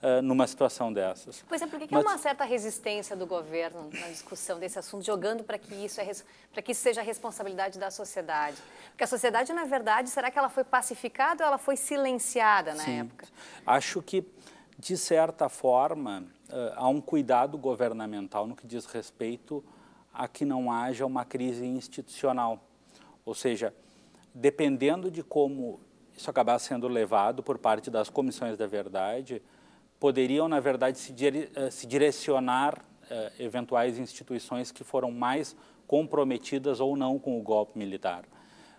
Ah, numa situação dessas. Pois é, por que, Mas... há uma certa resistência do governo na discussão desse assunto, jogando para que isso, é res... que isso seja responsabilidade da sociedade? Porque a sociedade, na verdade, será que ela foi pacificada ou ela foi silenciada na Sim. época? Acho que, de certa forma, ah, há um cuidado governamental no que diz respeito a que não haja uma crise institucional. Ou seja, dependendo de como isso acabar sendo levado por parte das comissões da verdade, poderiam, na verdade, se, dire, eh, se direcionar eh, eventuais instituições que foram mais comprometidas ou não com o golpe militar.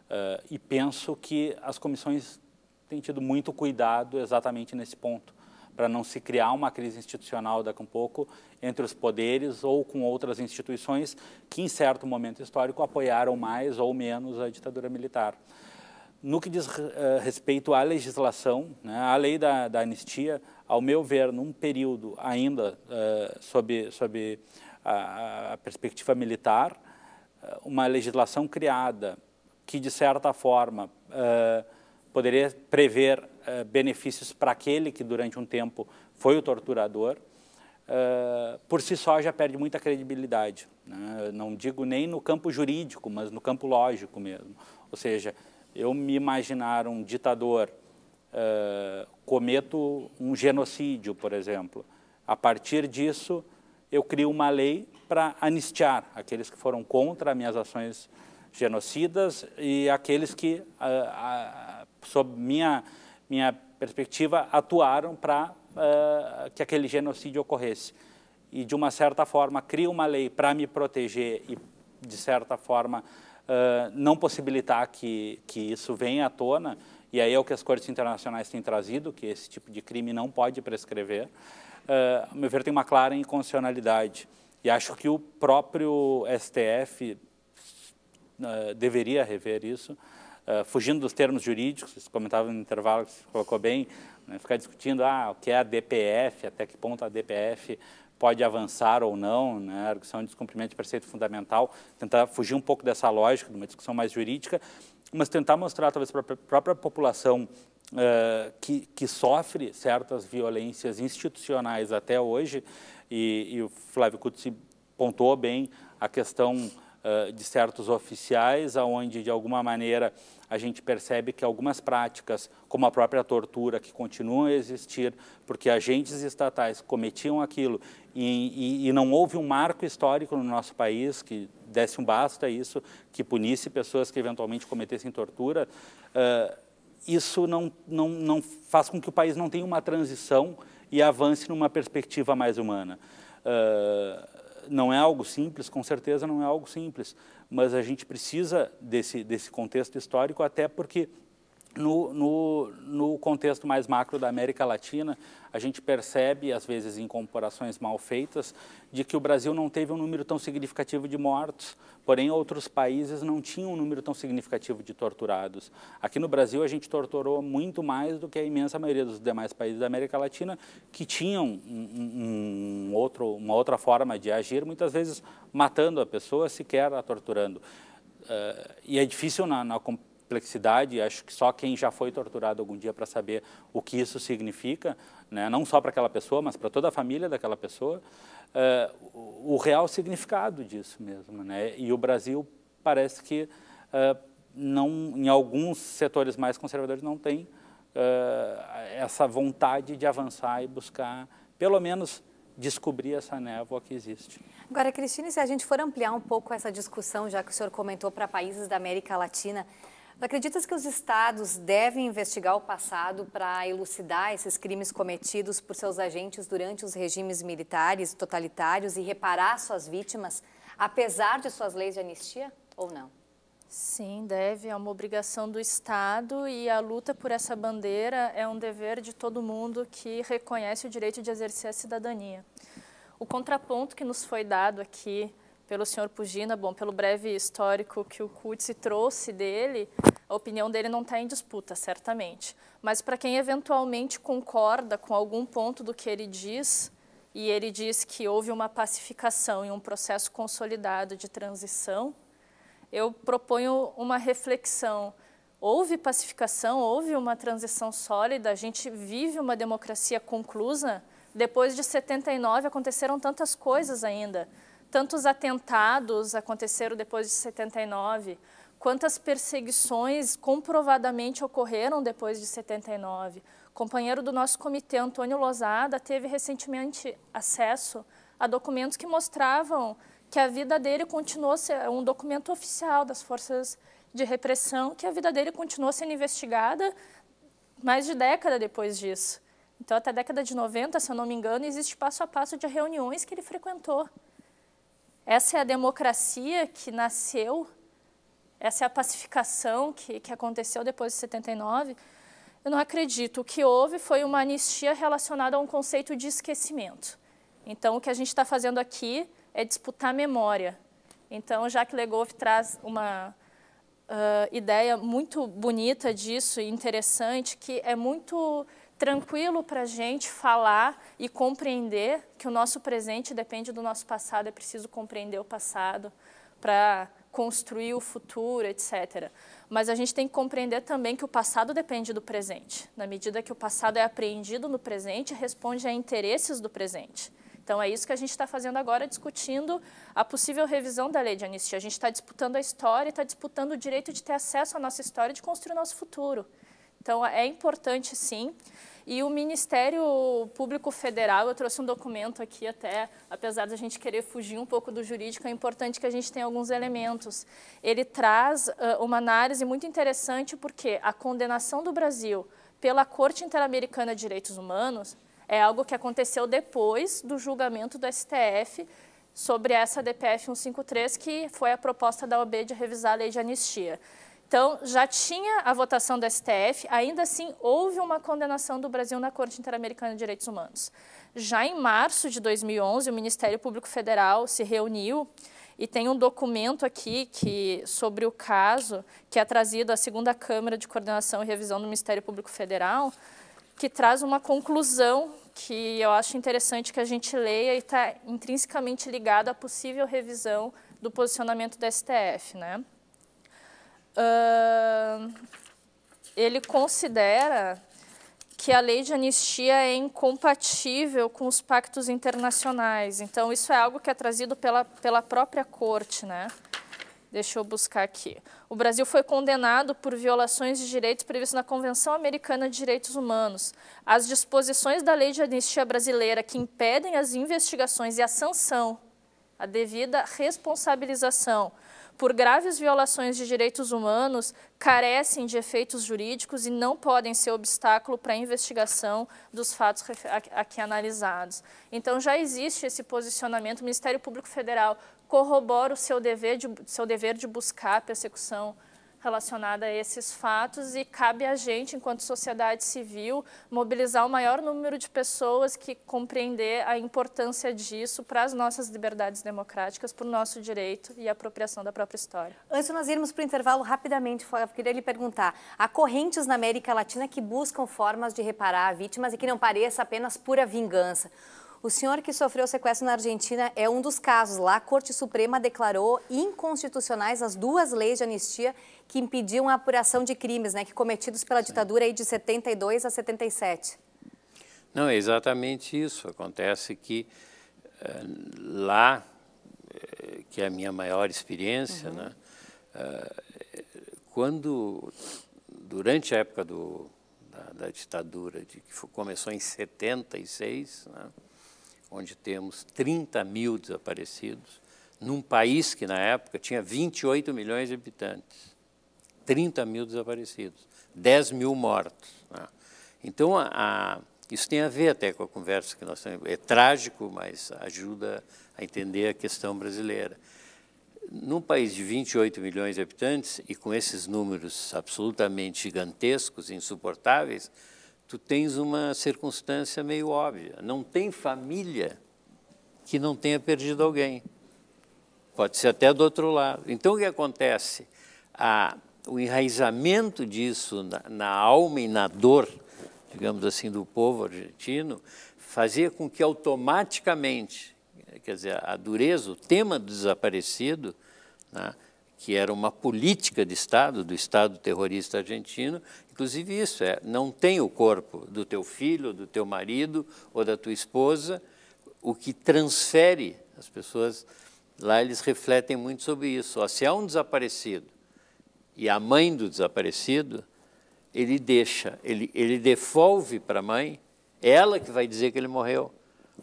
Eh, e penso que as comissões têm tido muito cuidado exatamente nesse ponto, para não se criar uma crise institucional daqui a pouco entre os poderes ou com outras instituições que, em certo momento histórico, apoiaram mais ou menos a ditadura militar. No que diz eh, respeito à legislação, né, a lei da, da, anistia, ao meu ver, num período ainda uh, sob, sob a, a, perspectiva militar, eh, uma legislação criada que, de certa forma, uh, poderia prever benefícios para aquele que, durante um tempo, foi o torturador, Uh, por si só já perde muita credibilidade. Né? Não digo nem no campo jurídico, mas no campo lógico mesmo. Ou seja, eu me imaginar um ditador, uh, cometo um genocídio, por exemplo. A partir disso, eu crio uma lei para anistiar aqueles que foram contra minhas ações genocidas e aqueles que, uh, uh, sob minha, minha perspectiva, atuaram para eh, que aquele genocídio ocorresse. E, de uma certa forma, crio uma lei para me proteger e, de certa forma, não possibilitar que, que isso venha à tona, e aí é o que as cortes internacionais têm trazido, que esse tipo de crime não pode prescrever, uh, ao meu ver, tem uma clara inconstitucionalidade. E acho que o próprio STF uh, deveria rever isso, uh, fugindo dos termos jurídicos, você comentava no intervalo que você colocou bem, né, ficar discutindo ah, o que é a DPF, até que ponto a DPF pode avançar ou não, né, a arguição de descumprimento de preceito fundamental, tentar fugir um pouco dessa lógica, de uma discussão mais jurídica, mas tentar mostrar talvez para a própria população uh, que, que sofre certas violências institucionais até hoje, e, e o Flávio Kutz pontuou bem a questão de certos oficiais, aonde de alguma maneira a gente percebe que algumas práticas, como a própria tortura, que continuam a existir, porque agentes estatais cometiam aquilo e, e, e não houve um marco histórico no nosso país que desse um basta a isso, que punisse pessoas que eventualmente cometessem tortura, uh, isso não, não, não faz com que o país não tenha uma transição e avance numa perspectiva mais humana. Uh, não é algo simples, com certeza não é algo simples, mas a gente precisa desse, desse contexto histórico até porque no, no, no, contexto mais macro da América Latina, a gente percebe, às vezes em comparações mal feitas, de que o Brasil não teve um número tão significativo de mortos, porém outros países não tinham um número tão significativo de torturados. Aqui no Brasil, a gente torturou muito mais do que a imensa maioria dos demais países da América Latina, que tinham um, um outro, uma outra forma de agir, muitas vezes matando a pessoa, sequer a torturando. Uh, e é difícil na, na, complexidade, acho que só quem já foi torturado algum dia para saber o que isso significa, né? não só para aquela pessoa, mas para toda a família daquela pessoa, uh, o real significado disso mesmo. Né? E o Brasil parece que uh, não, em alguns setores mais conservadores não tem uh, essa vontade de avançar e buscar, pelo menos, descobrir essa névoa que existe. Agora, Cristina, se a gente for ampliar um pouco essa discussão, já que o senhor comentou para países da América Latina, Acreditas que os estados devem investigar o passado para elucidar esses crimes cometidos por seus agentes durante os regimes militares totalitários e reparar suas vítimas, apesar de suas leis de anistia ou não? Sim, deve, é uma obrigação do Estado e a luta por essa bandeira é um dever de todo mundo que reconhece o direito de exercer a cidadania. O contraponto que nos foi dado aqui pelo senhor Pugina, bom, pelo breve histórico que o CUT trouxe dele, a opinião dele não está em disputa, certamente. Mas para quem eventualmente concorda com algum ponto do que ele diz, e ele diz que houve uma pacificação e um processo consolidado de transição, eu proponho uma reflexão. Houve pacificação, houve uma transição sólida, a gente vive uma democracia conclusa. Depois de 79 aconteceram tantas coisas ainda. Tantos atentados aconteceram depois de 79, quantas perseguições comprovadamente ocorreram depois de 79. Companheiro do nosso comitê, Antônio Lozada, teve recentemente acesso a documentos que mostravam que a vida dele continuou sendo um documento oficial das forças de repressão, que a vida dele continuou sendo investigada mais de década depois disso. Então, até a década de 90, se eu não me engano, existe passo a passo de reuniões que ele frequentou. Essa é a democracia que nasceu, essa é a pacificação que, que aconteceu depois de 79. Eu não acredito. O que houve foi uma anistia relacionada a um conceito de esquecimento. Então, o que a gente está fazendo aqui é disputar memória. Então, Jacques Legoff traz uma uh, ideia muito bonita disso e interessante, que é muito tranquilo para a gente falar e compreender que o nosso presente depende do nosso passado, é preciso compreender o passado para construir o futuro, etc. Mas a gente tem que compreender também que o passado depende do presente. Na medida que o passado é apreendido no presente, responde a interesses do presente. Então, é isso que a gente está fazendo agora, discutindo a possível revisão da lei de anistia. A gente está disputando a história, está disputando o direito de ter acesso à nossa história e de construir o nosso futuro. Então, é importante sim. E o Ministério Público Federal, eu trouxe um documento aqui até, apesar da gente querer fugir um pouco do jurídico, é importante que a gente tenha alguns elementos. Ele traz uh, uma análise muito interessante porque a condenação do Brasil pela Corte Interamericana de Direitos Humanos é algo que aconteceu depois do julgamento do STF sobre essa DPF 153, que foi a proposta da OAB de revisar a lei de anistia. Então, já tinha a votação do STF, ainda assim houve uma condenação do Brasil na Corte Interamericana de Direitos Humanos. Já em março de 2011, o Ministério Público Federal se reuniu e tem um documento aqui que sobre o caso que é trazido à segunda Câmara de Coordenação e Revisão do Ministério Público Federal, que traz uma conclusão que eu acho interessante que a gente leia e está intrinsecamente ligada à possível revisão do posicionamento do STF, né? uh, ele considera que a lei de anistia é incompatível com os pactos internacionais. Então, isso é algo que é trazido pela, pela própria corte, né? Deixa eu buscar aqui. O Brasil foi condenado por violações de direitos previstos na Convenção Americana de Direitos Humanos. As disposições da Lei de Anistia Brasileira que impedem as investigações e a sanção, a devida responsabilização por graves violações de direitos humanos carecem de efeitos jurídicos e não podem ser obstáculo para a investigação dos fatos aqui analisados. Então, já existe esse posicionamento, o Ministério Público Federal corrobora o seu dever de, seu dever de buscar a persecução relacionada a esses fatos e cabe a gente, enquanto sociedade civil, mobilizar o maior número de pessoas que compreender a importância disso para as nossas liberdades democráticas, para o nosso direito e a apropriação da própria história. Antes de nós irmos para o intervalo, rapidamente, eu queria lhe perguntar, há correntes na América Latina que buscam formas de reparar vítimas e que não pareça apenas pura vingança. O senhor que sofreu sequestro na Argentina é um dos casos. Lá, a Corte Suprema declarou inconstitucionais as duas leis de anistia que impediam a apuração de crimes né, que cometidos pela Sim. ditadura aí de 72 a 77. Não, é exatamente isso. Acontece que eh, lá, eh, que é a minha maior experiência, uhum. né, eh, quando, durante a época do, da, da ditadura, de, que começou em 76, né, onde temos 30 mil desaparecidos, num país que, na época, tinha 28 milhões de habitantes. 30 mil desaparecidos, 10 mil mortos. Né? Então, a, a, isso tem a ver até com a conversa que nós temos. É trágico, mas ajuda a entender a questão brasileira. Num país de 28 milhões de habitantes, e com esses números absolutamente gigantescos, insuportáveis, tu tens uma circunstância meio óbvia. Não tem família que não tenha perdido alguém. Pode ser até do outro lado. Então, o que acontece? A, o enraizamento disso na, na alma e na dor, digamos assim, do povo argentino, fazia com que automaticamente, quer dizer, a dureza, o tema do desaparecido, né, que era uma política de Estado, do Estado terrorista argentino, inclusive isso, é, não tem o corpo do teu filho, do teu marido ou da tua esposa, o que transfere as pessoas, lá eles refletem muito sobre isso. Ó, se há um desaparecido e a mãe do desaparecido, ele deixa, ele, ele devolve para a mãe, é ela que vai dizer que ele morreu.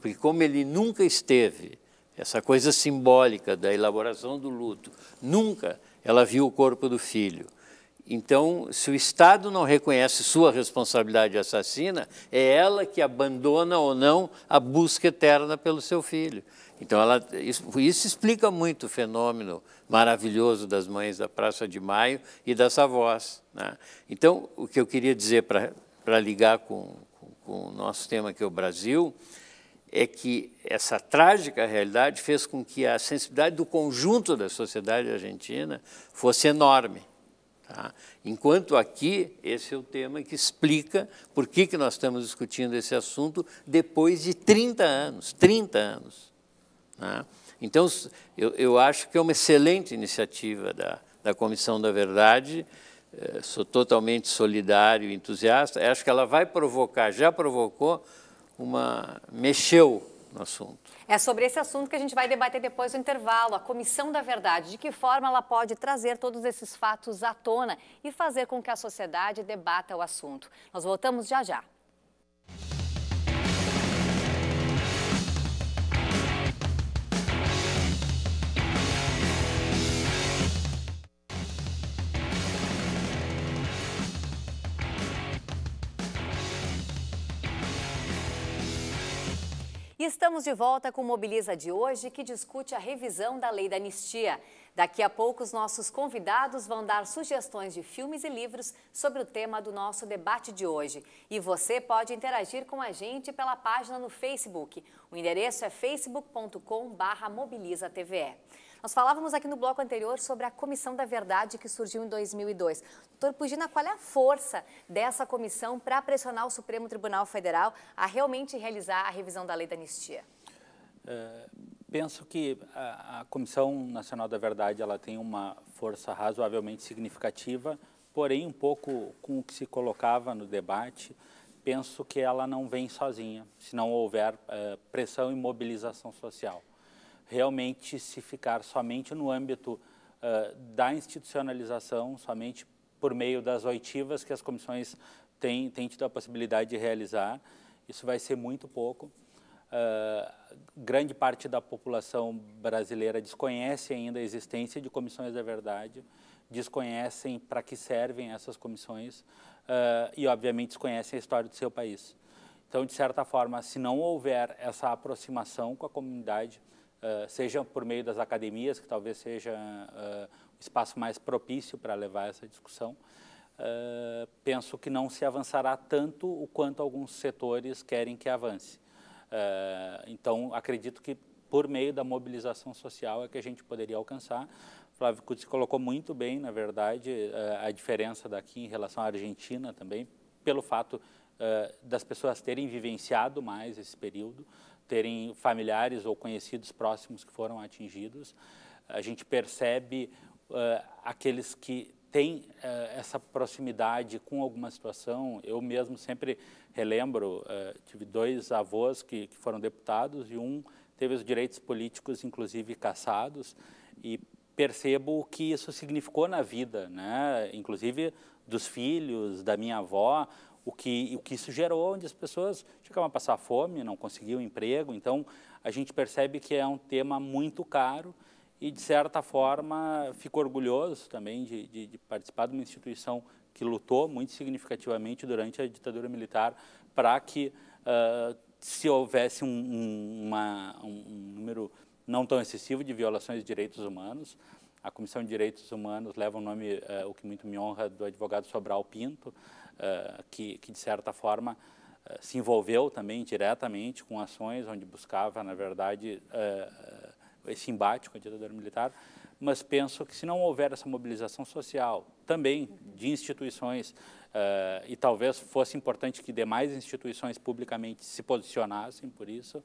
Porque como ele nunca esteve essa coisa simbólica da elaboração do luto. Nunca ela viu o corpo do filho. Então, se o Estado não reconhece sua responsabilidade assassina, é ela que abandona ou não a busca eterna pelo seu filho. Então, ela, isso, isso, explica muito o fenômeno maravilhoso das mães da Praça de Maio e das avós. Né? Então, o que eu queria dizer para ligar com, com, com o nosso tema, que é o Brasil, é que essa trágica realidade fez com que a sensibilidade do conjunto da sociedade argentina fosse enorme. Tá? Enquanto aqui, esse é o tema que explica por que, que nós estamos discutindo esse assunto depois de 30 anos, 30 anos. Tá? Então, eu, eu, acho que é uma excelente iniciativa da, da Comissão da Verdade, é, sou totalmente solidário e entusiasta, acho que ela vai provocar, já provocou, uma mexeu no assunto. É sobre esse assunto que a gente vai debater depois do intervalo, a comissão da verdade, de que forma ela pode trazer todos esses fatos à tona e fazer com que a sociedade debata o assunto. Nós voltamos já já. Estamos de volta com o Mobiliza de hoje, que discute a revisão da lei da anistia. Daqui a pouco, os nossos convidados vão dar sugestões de filmes e livros sobre o tema do nosso debate de hoje. E você pode interagir com a gente pela página no Facebook. O endereço é facebook.com.br mobilizatve. Nós falávamos aqui no bloco anterior sobre a Comissão da Verdade que surgiu em 2002. Doutor Pugina, qual é a força dessa comissão para pressionar o Supremo Tribunal Federal a realmente realizar a revisão da lei da anistia? É, penso que a, a, Comissão Nacional da Verdade ela tem uma força razoavelmente significativa, porém um pouco com o que se colocava no debate, penso que ela não vem sozinha, se não houver é, pressão e mobilização social realmente se ficar somente no âmbito uh, da institucionalização, somente por meio das oitivas que as comissões têm, têm tido a possibilidade de realizar, isso vai ser muito pouco. Uh, grande parte da população brasileira desconhece ainda a existência de comissões da verdade, desconhecem para que servem essas comissões uh, e, obviamente, desconhecem a história do seu país. Então, de certa forma, se não houver essa aproximação com a comunidade, eh, seja por meio das academias, que talvez seja uh, o espaço mais propício para levar essa discussão, uh, penso que não se avançará tanto o quanto alguns setores querem que avance. então, acredito que por meio da mobilização social é que a gente poderia alcançar. Flávio Kutz colocou muito bem, na verdade, a diferença daqui em relação à Argentina também, pelo fato das pessoas terem vivenciado mais esse período, terem familiares ou conhecidos próximos que foram atingidos. A gente percebe uh, aqueles que têm uh, essa proximidade com alguma situação. Eu mesmo sempre relembro, uh, tive dois avós que, que, foram deputados e um teve os direitos políticos, inclusive, caçados. E percebo o que isso significou na vida, né? inclusive dos filhos, da minha avó, o que, o que isso gerou, onde as pessoas chegavam a passar fome, não conseguiam emprego. Então, a gente percebe que é um tema muito caro e, de certa forma, fico orgulhoso também de, de, de participar de uma instituição que lutou muito significativamente durante a ditadura militar para que, uh, se houvesse um, um, uma, um número não tão excessivo de violações de direitos humanos, a Comissão de Direitos Humanos leva o nome, uh, o que muito me honra, do advogado Sobral Pinto, uh, que, que, de certa forma, uh, se envolveu também diretamente com ações onde buscava, na verdade, esse embate com a ditadura militar. Mas penso que se não houver essa mobilização social, também de instituições, e talvez fosse importante que demais instituições publicamente se posicionassem por isso,